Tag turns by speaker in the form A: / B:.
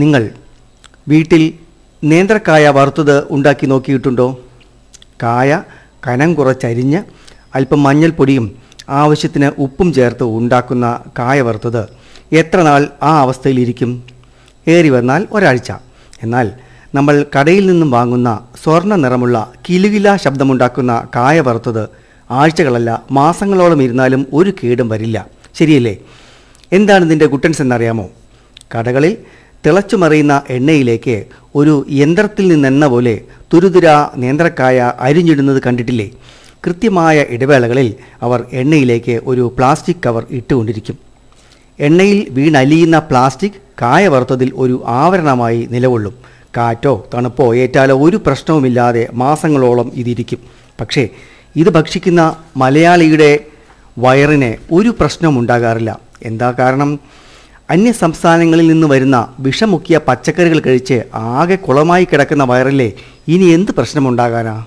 A: നിങ്ങൾ വീട്ടിൽ നേന്ത്രക്കായ വറുത്തത് ഉണ്ടാക്കി നോക്കിയിട്ടുണ്ടോ കായ കനം കുറച്ചരിഞ്ഞ് അല്പം മഞ്ഞൾപ്പൊടിയും ആവശ്യത്തിന് ഉപ്പും ചേർത്ത് ഉണ്ടാക്കുന്ന കായ വറുത്തത് എത്ര നാൾ ആ അവസ്ഥയിലിരിക്കും ഏറി വന്നാൽ ഒരാഴ്ച എന്നാൽ നമ്മൾ കടയിൽ നിന്നും വാങ്ങുന്ന സ്വർണ്ണ നിറമുള്ള കിലുകില ശബ്ദമുണ്ടാക്കുന്ന കായ വറുത്തത് ആഴ്ചകളല്ല മാസങ്ങളോളം ഇരുന്നാലും ഒരു കേടും വരില്ല ശരിയല്ലേ എന്താണ് ഇതിൻ്റെ ഗുട്ടൻസ് എന്നറിയാമോ കടകളിൽ തിളച്ചുമറിയുന്ന എണ്ണയിലേക്ക് ഒരു യന്ത്രത്തിൽ നിന്നെണ്ണ പോലെ തുരുതുര നേന്ത്രക്കായ അരിഞ്ഞിടുന്നത് കണ്ടിട്ടില്ലേ കൃത്യമായ ഇടവേളകളിൽ അവർ എണ്ണയിലേക്ക് ഒരു പ്ലാസ്റ്റിക് കവർ ഇട്ടുകൊണ്ടിരിക്കും എണ്ണയിൽ വീണലിയുന്ന പ്ലാസ്റ്റിക് കായ വറുത്തതിൽ ഒരു ആവരണമായി നിലകൊള്ളും കാറ്റോ തണുപ്പോ ഏറ്റാലോ ഒരു പ്രശ്നവുമില്ലാതെ മാസങ്ങളോളം ഇതിരിക്കും പക്ഷേ ഇത് ഭക്ഷിക്കുന്ന മലയാളിയുടെ വയറിന് ഒരു പ്രശ്നമുണ്ടാകാറില്ല എന്താ കാരണം അന്യ സംസ്ഥാനങ്ങളിൽ നിന്ന് വരുന്ന വിഷമുക്കിയ പച്ചക്കറികൾ കഴിച്ച് ആകെ കുളമായി കിടക്കുന്ന വയറിലെ ഇനി എന്ത് പ്രശ്നമുണ്ടാകാനാണ്